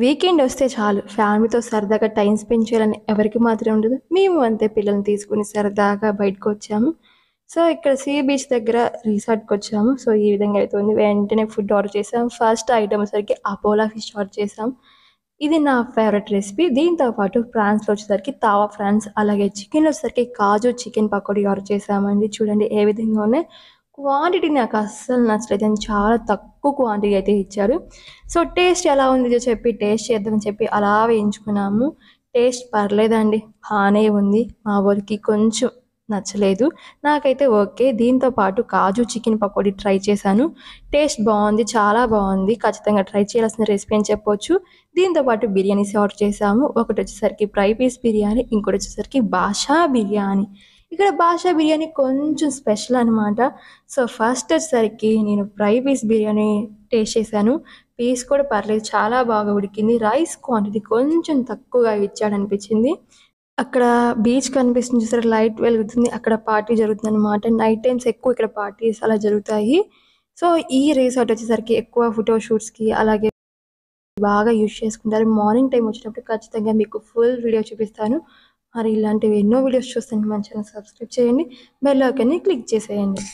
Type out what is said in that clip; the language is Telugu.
వీకెండ్ వస్తే చాలు ఫ్యామిలీతో సరదాగా టైం స్పెండ్ చేయాలని ఎవరికి మాత్రం ఉండదు మేము అంతే పిల్లల్ని తీసుకుని సరదాగా బయటకు వచ్చాము సో ఇక్కడ సీ బీచ్ దగ్గర రిసార్ట్కి వచ్చాము సో ఈ విధంగా అవుతుంది వెంటనే ఫుడ్ ఆర్డర్ చేసాం ఫస్ట్ ఐటమ్ వచ్చేసరికి అపోలా ఫిష్ ఆర్డర్ చేసాం ఇది నా ఫేవరెట్ రెసిపీ దీంతోపాటు ఫ్రాన్స్లో వచ్చేసరికి తావా ఫ్రాన్స్ అలాగే చికెన్లో వచ్చేసరికి కాజు చికెన్ పకోడీ ఆర్డర్ చేసామండి చూడండి ఏ విధంగా ఉన్నాయి క్వాంటిటీ నాకు అస్సలు నచ్చలేదు అని చాలా తక్కువ క్వాంటిటీ అయితే ఇచ్చారు సో టేస్ట్ ఎలా ఉందో చెప్పి టేస్ట్ చేద్దామని చెప్పి అలా వేయించుకున్నాము టేస్ట్ పర్లేదండి బాగానే ఉంది మా వారికి కొంచెం నచ్చలేదు నాకైతే ఓకే దీంతో పాటు కాజు చికెన్ పకోడీ ట్రై చేశాను టేస్ట్ బాగుంది చాలా బాగుంది ఖచ్చితంగా ట్రై చేయాల్సిన రెసిపీ అని చెప్పొచ్చు దీంతోపాటు బిర్యానీస్ ఆర్డర్ చేశాము ఒకటి వచ్చేసరికి ఫ్రై పీస్ బిర్యానీ ఇంకోటి వచ్చేసరికి బాషా బిర్యానీ ఇక్కడ బాషా బిర్యానీ కొంచెం స్పెషల్ అనమాట సో ఫస్ట్ వచ్చేసరికి నేను ఫ్రై పీస్ బిర్యానీ టేస్ట్ చేశాను పీస్ కూడా పర్లేదు చాలా బాగా ఉడికింది రైస్ క్వాంటిటీ కొంచెం తక్కువగా ఇచ్చాడు అనిపించింది అక్కడ బీచ్ కనిపిస్తుంది చూసారు లైట్ వెలుగుతుంది అక్కడ పార్టీ జరుగుతుంది అనమాట నైట్ టైమ్స్ ఎక్కువ ఇక్కడ పార్టీస్ అలా జరుగుతాయి సో ఈ రిసార్ట్ వచ్చేసరికి ఎక్కువ ఫోటో షూట్స్కి అలాగే బాగా యూజ్ చేసుకుంటారు మార్నింగ్ టైం వచ్చినప్పుడు ఖచ్చితంగా మీకు ఫుల్ వీడియో చూపిస్తాను మరి ఇలాంటివి ఎన్నో వీడియోస్ చూస్తే మన ఛానల్ సబ్స్క్రైబ్ చేయండి బెల్ ఐకాన్ని క్లిక్ చేసేయండి